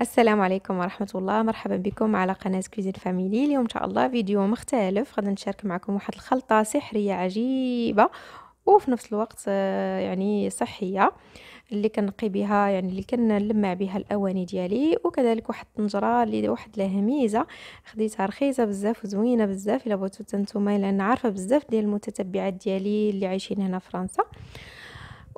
السلام عليكم ورحمة الله مرحبا بكم على قناة كوزين فاميلي اليوم إن شاء الله فيديو مختلف غادي نشارك معكم واحد الخلطة سحرية عجيبة وفي نفس الوقت آه، يعني صحية اللي كنقي بها يعني اللي كنلمع بها الاواني ديالي وكذلك واحد الطنجره اللي واحد الهميزه خديتها رخيصه بزاف وزوينه بزاف الا بغيتو نتوما لان عارفه بزاف ديال المتتبعات ديالي اللي عايشين هنا في فرنسا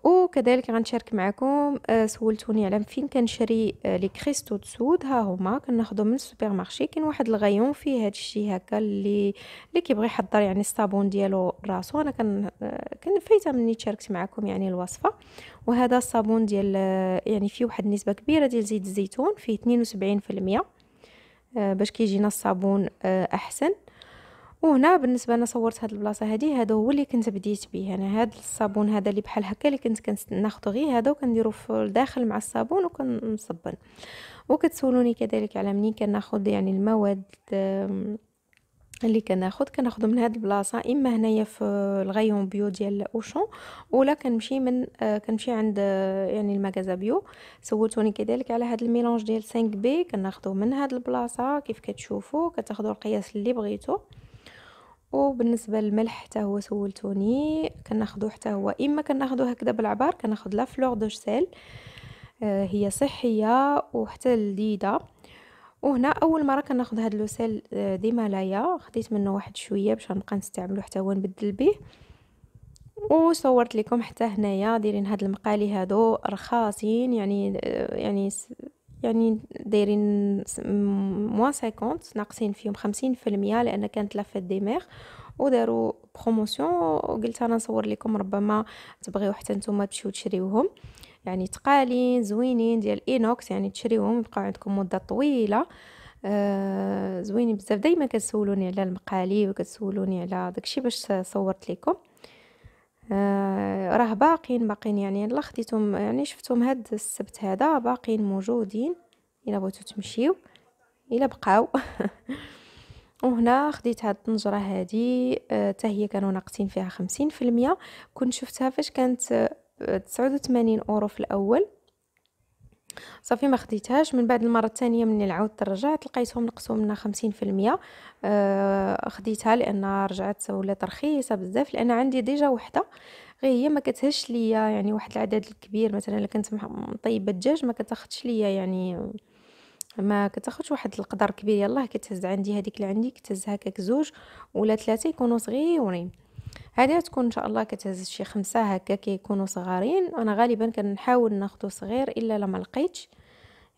وكذلك غنشارك معكم آه، سولتوني على فين كنشري آه، لي كريستو تسود ها هما كناخذو من السوبر مارشي كاين واحد الغيون فيه هادشي هكا اللي اللي كيبغي يحضر يعني الصابون ديالو راسو انا كن آه، كنفايته مني شاركت معكم يعني الوصفه وهذا الصابون ديال يعني فيه واحد النسبه كبيره ديال زيت الزيتون فيه 72% باش كيجينا الصابون احسن وهنا بالنسبه انا صورت هاد البلاصه هادي هذا هو اللي كنت بديت به انا يعني هاد الصابون هذا اللي بحال هكا اللي كنت كناخذ غير هذا وكنديرو في الداخل مع الصابون وكنصبن وكتسولوني كذلك على منين كناخذ يعني المواد اللي كناخذ كناخذ من هاد البلاصه اما هنايا في الغيون بيو ديال اوشون ولا كنمشي من آه، كنمشي عند آه، يعني المغازا بيو سولتوني كذلك على هاد الميلونج ديال 5 بي كناخذوه من هاد البلاصه كيف كتشوفوا كتاخذوا القياس اللي بغيتو وبالنسبه للملح حتى هو سولتوني كناخدو حتى هو اما كناخدو هكذا بالعبار كناخذ لا فلور دو سيل آه، هي صحيه وحتى لذيذه وهنا اول مره كناخذ هاد لوسيل آه، دي مالايا خديت منه واحد شويه باش نبقى نستعملو حتى هو نبدل به وصورت لكم حتى هنايا دايرين هاد المقالي هادو رخاصين يعني آه، يعني يعني دايرين موان سيكونت ناقصين فيهم خمسين في المية لأن كانت لافيت دي ميغ وداروا بروموسيون وقلت أنا نصور لكم ربما تبغيو حتى نتوما تمشيو تشريوهم يعني تقالين زوينين ديال اينوكس يعني تشريوهم يبقاو عندكم مدة طويلة آه زوينين بزاف دايما كتسولوني على المقالي وكتسولوني على داكشي باش صورت لكم آه راه باقين باقين يعني الا خديتهم يعني شفتهم هاد السبت هذا باقين موجودين الا بغيتو تمشيو الا بقاو وهنا خديت هاد الطنجره هادي آه، حتى هي كانوا ناقصين فيها خمسين المية كنت شفتها فاش كانت 89 آه، اورو في الاول صافي ما خديتهاش من بعد المره الثانيه ملي عاودت رجعت لقيتهم نقصوا منا 50% آه خديتها لان رجعت ولات رخيصه بزاف لان عندي ديجا وحده غير إيه، هي ما كتهش ليا يعني واحد العدد الكبير مثلا الا كنت مطيبه الدجاج ما كتاخذش ليا يعني ما كتاخذش واحد القدر كبير يلاه كتهز عندي هذيك اللي عندي كتهز هكاك زوج ولا ثلاثه يكونوا صغيرين هذه تكون ان شاء الله كتهز شي خمسه هكا كيكونوا صغارين انا غالبا كنحاول ناخدو صغير الا لما لقيتش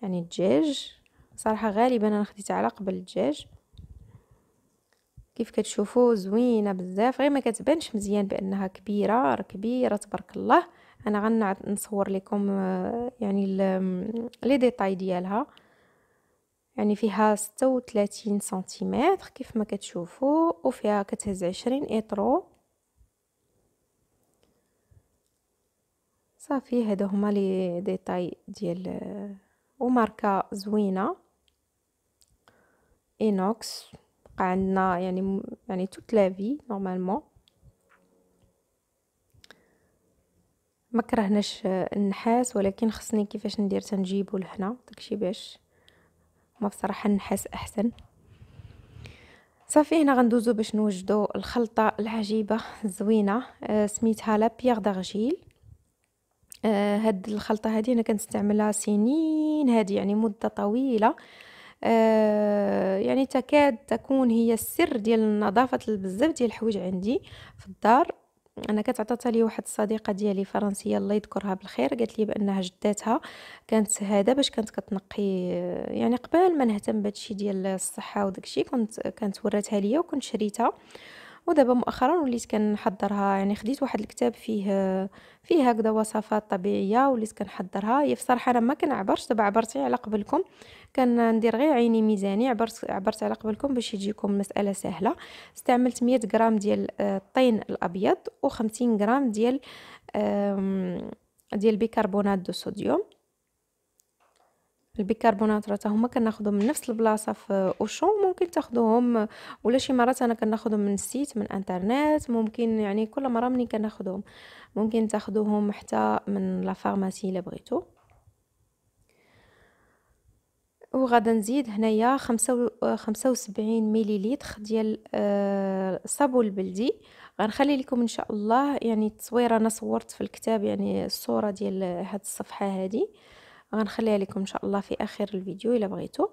يعني الدجاج صراحه غالبا انا خديت على قبل الدجاج كيف كتشوفوا زوينه بزاف غير ما كتبانش مزيان بانها كبيره راه كبيره تبارك الله انا غنصور لكم آه، يعني لي ديتاي ديالها يعني فيها 36 سنتيمتر كيف ما كتشوفوا وفيها كتهز 20 اطرو صافي هادو هما لي ديتاي ديال آه، وماركه زوينه اينوكس عندنا يعني يعني توت لا في نورمالمون ما كرهناش النحاس ولكن خصني كيفاش ندير تنجيبو لهنا داكشي باش ما بصراحه النحاس احسن صافي هنا غندوزو باش نوجدو الخلطه العجيبه الزوينه آه سميتها لا بيغ دارجيل آه هاد الخلطه هادي انا كنستعملها سنين هادي يعني مده طويله آه يعني تكاد تكون هي السر ديال نظافه بزاف ديال الحوايج عندي في الدار انا كتعطاتها لي واحد الصديقه ديالي فرنسيه الله يذكرها بالخير قالت لي بانها جداتها كانت هذا باش كانت كتنقي يعني قبل ما نهتم بهادشي ديال الصحه وداكشي كنت كانت وراتها ليا وكنت شريتها ودابا مؤخرا وليت كنحضرها يعني خديت واحد الكتاب فيه فيه هكذا وصفات طبيعيه وليت كنحضرها هي بصراحه انا ما كنعبرش دابا عبرت على قبلكم كندير غير عيني ميزاني عبرت عبرت على قبلكم باش يجيكم المساله سهله استعملت 100 غرام ديال آه، الطين الابيض و50 غرام ديال ديال بيكربونات دو صوديوم البيكربونات راه هما كناخذهم من نفس البلاصه في اوشون ممكن تاخذوهم ولا شي مرات انا كناخذهم من السيت من انترنت ممكن يعني كل مره ملي كناخذهم ممكن تاخذوهم حتى من لا فارماسي الا بغيتو وغادا نزيد هنايا خمسة خمسة وسبعين مليليتر ديال الصابون آه، البلدي غنخلي لكم ان شاء الله يعني التصويره انا صورت في الكتاب يعني الصوره ديال هاد الصفحه هذه غنخليها لكم ان شاء الله في اخر الفيديو الا بغيتو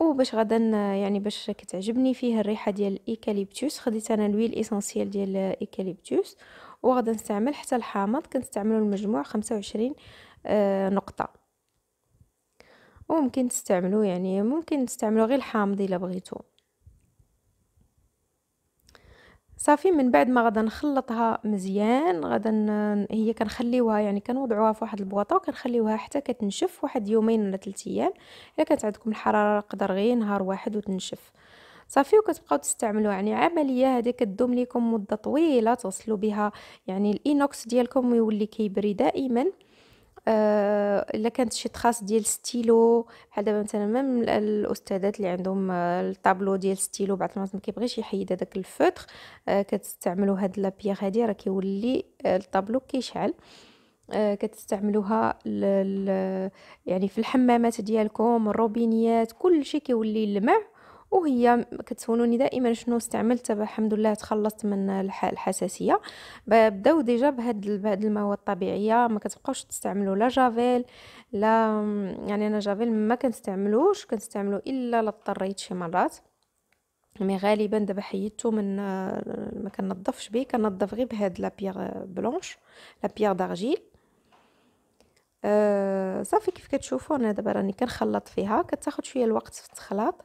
وباش غدا يعني باش كتعجبني فيه الريحه ديال الايكاليبتوس خديت انا الويل اسانسيال ديال الايكاليبتوس وغدا نستعمل حتى الحامض كنستعملو المجموع 25 آه نقطه وممكن تستعملوا يعني ممكن تستعملو غير الحامض الا بغيتو صافي من بعد ما غادا نخلطها مزيان غادا هي كنخليوها يعني كنوضعوها في واحد البواطه وكنخليوها حتى كتنشف واحد يومين ولا 3 ايام الا كانت عندكم الحراره قدر غير نهار واحد وتنشف صافي وكتبقاو تستعملوها يعني عمليه هذه كدوم ليكم مده طويله توصلوا بها يعني الاينوكس ديالكم ويولي كيبري دائما آه، الا كانت شي تراس ديال ستيلو بحال دابا مثلا ميم الاستاذات اللي عندهم آه، الطابلو ديال ستيلو بعض المرات ما كيبغيش يحيد هذاك الفوتر آه، كتستعملوا هاد لابيغ هادي راه كيولي الطابلو كيشعل كتستعملوها يعني في الحمامات ديالكم الروبينيات كل شيء كيولي يلمع وهي كتسولوني دائما شنو استعملت الحمد لله تخلصت من الحساسيه بداو ديجا بهاد بهاد المواد الطبيعيه ما كتبقاوش تستعملوا لا جافيل لا يعني انا جافيل ما كنستعملوش كنستعملو الا لاضطريت شي مرات مي غالبا دابا حيدته من ما كننظفش به كننظف غير بهاد لا بيغ بلونش لا بيغ دارجيل أه صافي كيف كتشوفوا انا دابا راني كنخلط فيها كتاخد شويه الوقت في التخلاط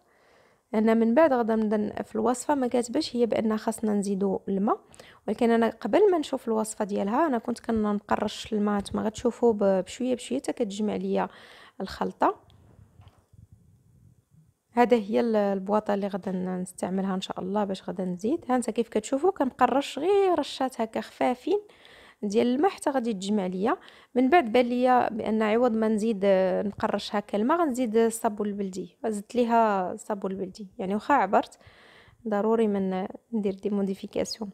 لان من بعد غدا نبدا في الوصفه ما كاتباش هي بان خاصنا نزيدو الماء ولكن انا قبل ما نشوف الوصفه ديالها انا كنت كنقرش الماء كما غتشوفوا بشويه بشويه حتى كتجمع ليا الخلطه هذا هي البواطه اللي غدا نستعملها ان شاء الله باش غدا نزيد ها انت كيف كتشوفوا كنقرش غير رشات هكا خفافين ديال الماء حتى غادي تجمع ليا من بعد بان ليا بان عوض ما نزيد نقرش هكا الماء غنزيد الصابون البلدي زدت ليها الصابون البلدي يعني واخا عبرت ضروري من ندير دي موديفيكاسيون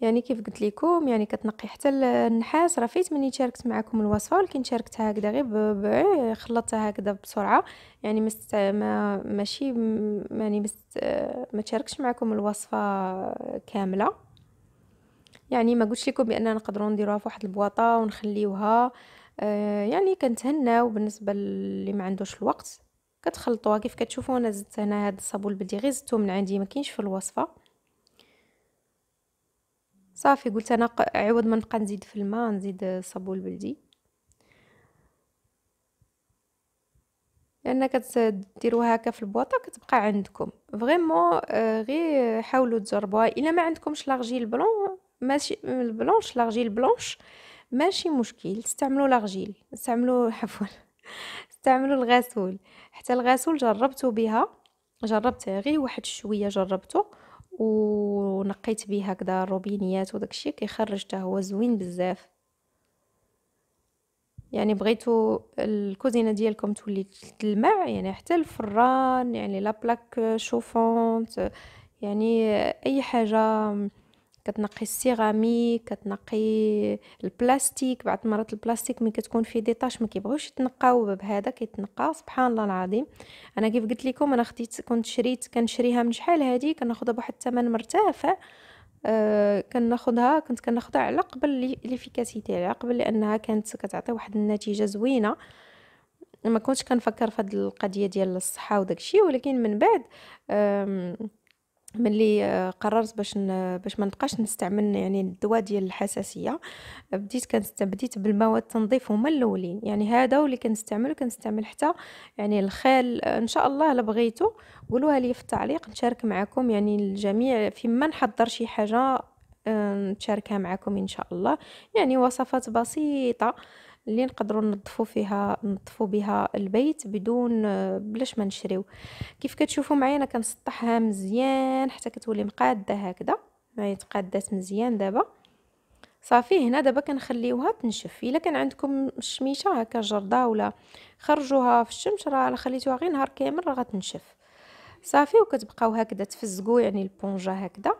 يعني كيف قلت لكم يعني كتنقي حتى النحاس راه فايت مني شاركت معكم الوصفه ولكن شاركتها هكذا غير خلطتها هكذا بسرعه يعني ما ماشي يعني مست ما تشاركش معكم الوصفه كامله يعني ما قلتش لكم باننا نقدروا نديروها في واحد البواطه ونخليوها آه، يعني كنتهناو بالنسبه اللي ما عندوش الوقت كتخلطوها كيف كتشوفوا انا زدت هنا هذا الصابون البلدي غير زدته من عندي ما كاينش في الوصفه صافي قلت انا عوض ما نبقى نزيد في الماء نزيد الصابون البلدي لان كتديروها هكا في البواطه كتبقى عندكم فريمون آه، غير حاولوا تجربوها الا ما عندكمش لارجيل بلون ماشي البلونش لارجيل بلونش ماشي مشكل استعملوا لارجيل استعملوا عفوا استعملوا الغسول حتى الغسول جربته بها جربت غير واحد شويه جربته ونقيت به هكذا الروبينيات وداكشي كيخرج حتى هو زوين بزاف يعني بغيتو الكوزينه ديالكم تولي تلمع يعني حتى الفران يعني لا بلاك شوفونت يعني اي حاجه كتنقي السيراميك كتنقي البلاستيك بعض المرات البلاستيك ملي كتكون فيه ديطاش ما كيبغيوش يتنقاو بهذا كيتنقى سبحان الله العظيم انا كيف قلت لكم انا خديت كنت شريت كنشريها من شحال هذه كناخذها بواحد الثمن مرتفع أه كناخذها كنت كناخذها على قبل ليفيكاسيتي على قبل لانها كانت كتعطي واحد النتيجه زوينه ما كنتش كنفكر في هذه القضيه ديال الصحه وداكشي ولكن من بعد ملي آه، قررت باش ن... باش ما نبقاش نستعمل يعني الدواء ديال الحساسيه بديت كنست بديت بالمواد التنظيف هما الاولين يعني هذا واللي كنستعمل كنستعمل حتى يعني الخال آه، ان شاء الله الا بغيتو قولوها لي في التعليق نشارك معكم يعني الجميع فيما نحضر شي حاجه آه، نتشاركها معكم ان شاء الله يعني وصفات بسيطه اللي نقدروا ننظفوا فيها ننظفوا بها البيت بدون بلاش ما نشريو كيف كتشوفوا معايا انا كنسطحها مزيان حتى كتولي مقاده هكذا معايا تقادات مزيان دابا صافي هنا دابا كنخليوها تنشف الا كان عندكم الشميشه هكا جرده ولا خرجوها في الشمس راه خليتوها غير نهار كامل راه غتنشف صافي وكتبقاو هكذا تفزقوا يعني البونجا هكذا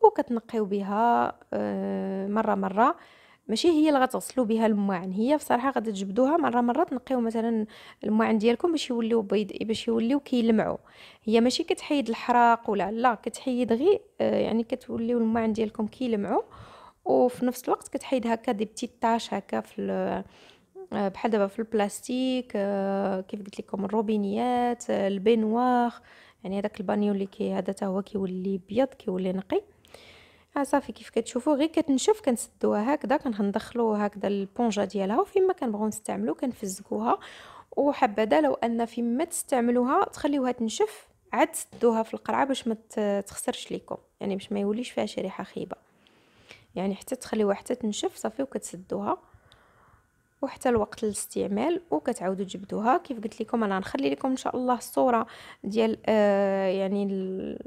وكتنقيو بها آه، مره مره ماشي هي اللي غتغسلوا بها الماعن هي بصراحه غتجبدوها مره مره تنقيو مثلا الماعن ديالكم باش يوليو بيض باش يوليو كيلمعوا هي ماشي كتحيد الحراق ولا لا كتحيد غير آه، يعني كتوليو الماعن ديالكم كيلمعوا وفي نفس الوقت كتحيد هكا دي بتي طاش هكا في آه، بحال دابا في البلاستيك آه، كيف قلت لكم الروبينيات البينواغ يعني هذاك البانيو اللي كي هذا حتى هو كيولي بيض كيولي نقي ها آه، صافي كيف كتشوفوا غير كتنشف كنسدوها هكذا كندخلو هكذا البونجا ديالها وفين ما كنبغيو نستعملو كنفزكوها وحبذا لو ان فين ما تستعملوها تخليوها تنشف عاد تسدوها في القرعه باش ما تخسرش ليكم يعني باش ما يوليش فيها شي ريحه خايبه يعني حتى تخليوها حتى تنشف صافي وكتسدوها وحتى الوقت الاستعمال وكتعاودوا تجبدوها كيف قلت لكم انا غنخلي لكم ان شاء الله الصوره ديال آه يعني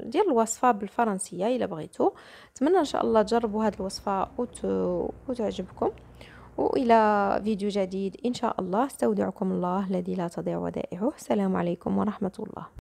ديال الوصفه بالفرنسيه الا بغيتو نتمنى ان شاء الله تجربوا هذه الوصفه وت... وتعجبكم والى فيديو جديد ان شاء الله استودعكم الله الذي لا تضيع ودائعه السلام عليكم ورحمه الله